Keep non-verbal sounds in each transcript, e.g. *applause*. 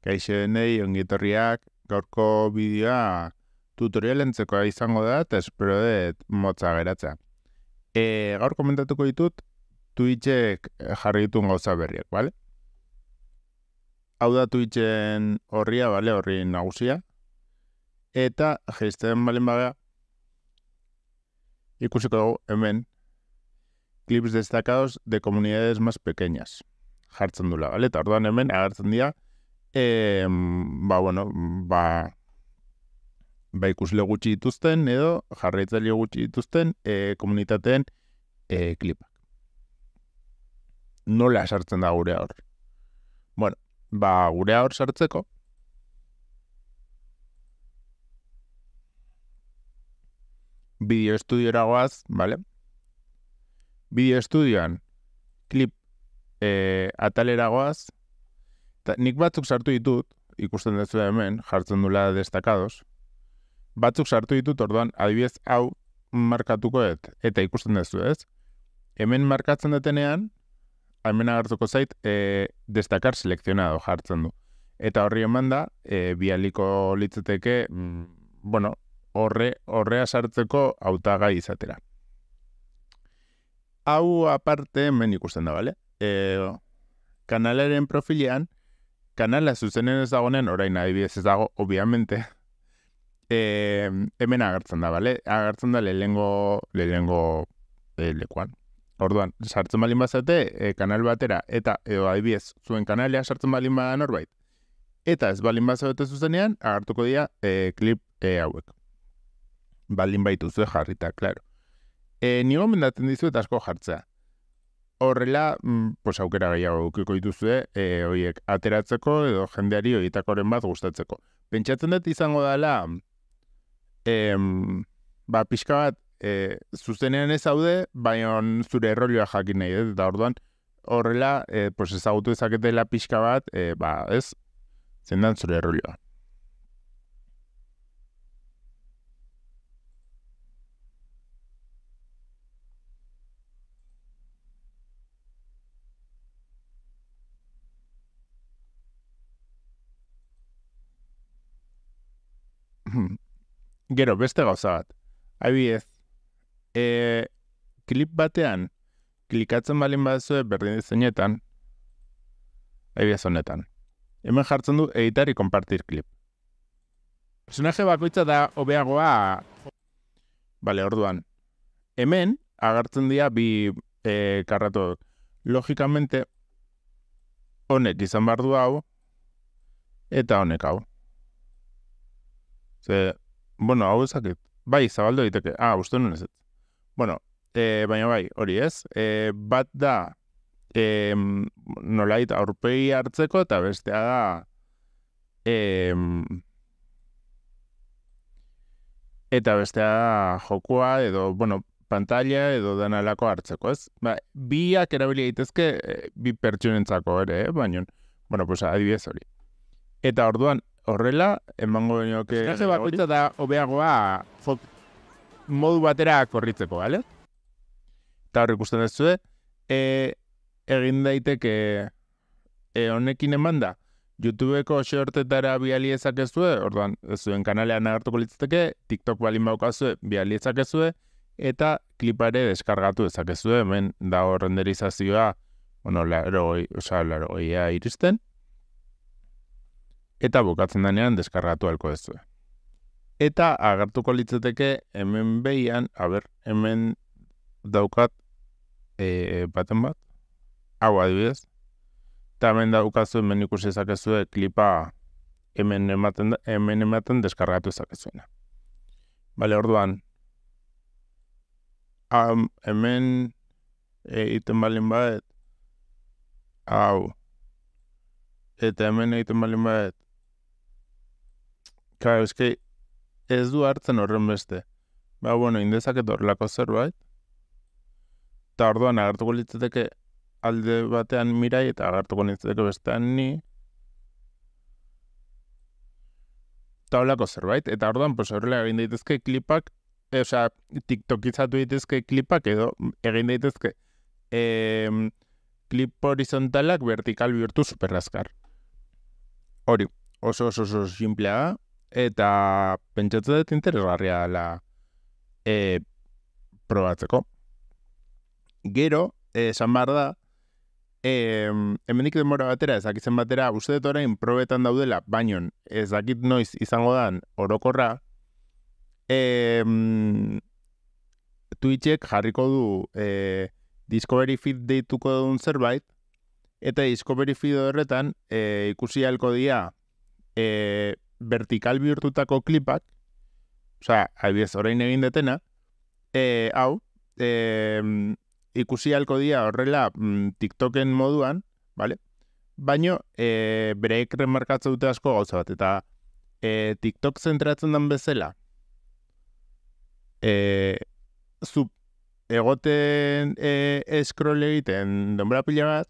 Kaixo denei ongitorriak gorko bideoa tutorialentzeko izango da eta espero dut motza geratza. E, gaur komentatuko ditut Twitchek jarri ditun gauza berriak, bale? Hau da Twitchen horria, bale, horri nagusia. Eta, jeizten balen baga, ikusiko dugu, hemen, clips destacados de comunidades más pequeñas. Jartzen dula, bale? Eta orduan hemen, agertzen dira, e, ba, bueno, ba, ba ikusle gutxi dituzten edo jarraitzaile gutxi dituzten e, komunitateen e, klipak. Nola sartzen da gure hor? Bueno, ba, gure hor sartzeko, bideo estudiora goaz, bale? Bideo klip e, atalera goaz, Ta, nik batzuk sartu ditut, ikusten duzu hemen, jartzen dula destakados, batzuk sartu ditut, orduan, adibidez, hau markatuko et, eta ikusten dut ez, hemen markatzen detenean, hemen agartuko zait, e, eh, destakar selekzionado jartzen du. Eta horri eman da, e, bialiko litzeteke, mm, bueno, horre, horrea sartzeko hautagai izatera. Hau aparte, hemen ikusten da, bale? E, kanalaren profilean, kanala zuzenen ez orain adibidez ez dago, obviamente, e, *laughs* hemen agertzen da, bale? Agertzen da lehengo lehengo e, lekuan. Eh, Orduan, sartzen balin bazate, e, eh, kanal batera, eta, edo adibidez, zuen kanalea sartzen balin bada norbait. Eta ez balin bazate zuzenean, agartuko dira e, klip e, hauek. Balin baituzue jarrita, klaro. E, Ni dizuet asko jartzea horrela, mm, pues aukera gaiago ukiko dituzue, e, oiek ateratzeko edo jendeari oietakoren bat gustatzeko. Pentsatzen dut izango dela, em, ba, pixka bat, e, zuzenean ez haude, baina zure errolioa jakin nahi, ez, eta orduan, horrela, e, pues ezagutu ezaketela pixka bat, e, ba, ez, zendan zure errolioa. *clears throat* Gero, beste gauza bat. ez, e, eh, klip batean, klikatzen balin badazue berdin zeinetan, abidez honetan. Hemen jartzen du editari konpartir klip. Personaje bakoitza da hobeagoa... Bale, orduan. Hemen, agartzen dira bi e, karratu. Logikamente, honek izan bardu hau, eta honek hau. Ze, bueno, hau ezakit. Bai, zabaldu egiteke. Ah, uste nuen ez. Bueno, e, baina bai, hori ez. E, bat da, e, nolait aurpegi hartzeko eta bestea da, e, eta bestea da, jokua edo, bueno, pantalla edo danalako hartzeko, ez? Ba, biak erabili egitezke eh, bi pertsunentzako ere, eh? baina, bueno, pues, adibidez hori. Eta orduan, horrela, emango genioke... Eskase bakoitza da, obeagoa, modu batera korritzeko, bale? Eta horrik ikusten ez zuen, eh, eh, egin daiteke e, honekin eman da. YouTubeko shortetara biali ezakezue, orduan, zuen kanalean agertuko litzateke, TikTok balin baukazue, biali ezakezue, eta klipare deskargatu ezakezue, hemen da horrenderizazioa, bueno, laro, oza, laro, oia iristen eta bukatzen denean deskargatu alko ez du. Eta agertuko litzeteke hemen behian, haber, hemen daukat e, e, baten bat, hau adibidez, eta hemen daukazu hemen ikusi zakezue klipa hemen ematen, hemen ematen deskargatu zakezuena. Bale, orduan, Am, hemen egiten balin bat, hau, eta hemen egiten balin bat, Claro, ez du hartzen horren beste. Ba, ah, bueno, indezaket horrelako zerbait. Eta orduan agartuko litzateke alde batean mirai eta agartuko litzateke bestean ni. Eta horrelako zerbait. Eta orduan, pues, horrela egin daitezke klipak, osea, oza, tiktokizatu daitezke klipak edo egin daitezke e, klip horizontalak vertikal bihurtu superrazkar. Hori, oso oso oso simplea eta pentsatzen dut interesgarria dela e, probatzeko. Gero, eh, esan behar da, e, hemen denbora batera, ezakitzen batera, uste dut orain probetan daudela, baino ezakit noiz izango dan orokorra, e, Twitchek jarriko du e, Discovery Feed deituko duen zerbait, eta Discovery Feed horretan e, ikusi halko dira e, vertikal bihurtutako klipak, oza, adibidez, orain egin detena, e, hau, e, ikusi halko dia horrela mm, TikToken moduan, vale? Baino, e, bereik remarkatzen dute asko gauza bat, eta e, TikTok zentratzen den bezala, e, zu egoten e, scroll egiten denbora pila bat,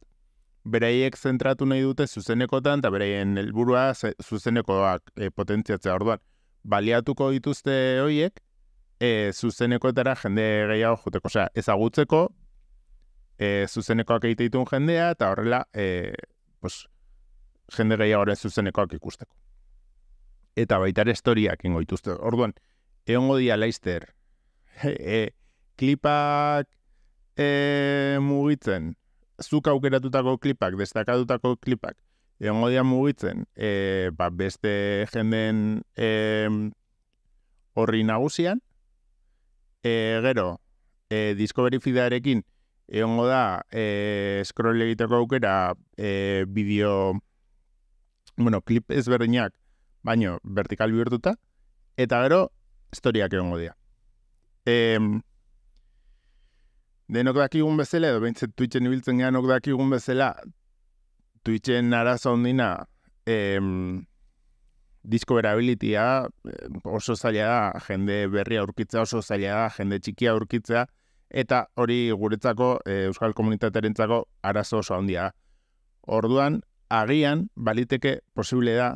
beraiek zentratu nahi dute zuzenekotan, eta beraien helburua zuzenekoak e, potentziatzea orduan. Baliatuko dituzte hoiek, e, eh, zuzenekoetara jende gehiago joteko. Osea, ezagutzeko, e, zuzenekoak egite ditun jendea, eta horrela, e, pos, jende gehiagoren zuzenekoak ikusteko. Eta baita ere historiak ingo dituzte. Orduan, egon dia laizter, e, *laughs* e, klipak mugitzen, zuk aukeratutako klipak, destakadutako klipak, egon godean mugitzen, e, ba, beste jenden e, horri nagusian, e, gero, e, Discovery Feedarekin, egongo da, e, scroll egiteko aukera, e, bideo, bueno, klip ezberdinak, baino, vertikal bihurtuta, eta gero, historiak egongo dira. Eh, denok dakigun bezala, edo behintzen Twitchen ibiltzen gehan ok dakigun bezala, Twitchen araz ondina, em, disko eh, oso zaila da, jende berria aurkitzea oso zaila da, jende txikia aurkitzea, eta hori guretzako, e, euskal txako arazo oso handia. Orduan, agian, baliteke posible da,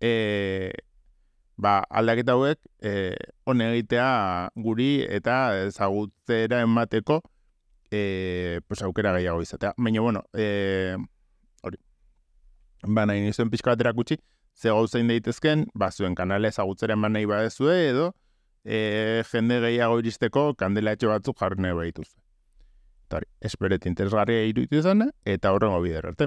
e, ba, aldaketa hauek e, egitea guri eta zagutzera emateko e, pues, aukera gehiago izatea. Baina, bueno, e, hori, ba, nahi nizuen pixka bat erakutsi, ze gauzein daitezken, ba, zuen kanale zagutzera eman nahi edo, e, jende gehiago iristeko kandela etxe batzuk jarri nahi behituz. Eta hori, esperet interesgarria iruditu izan, eta horrengo bidera arte.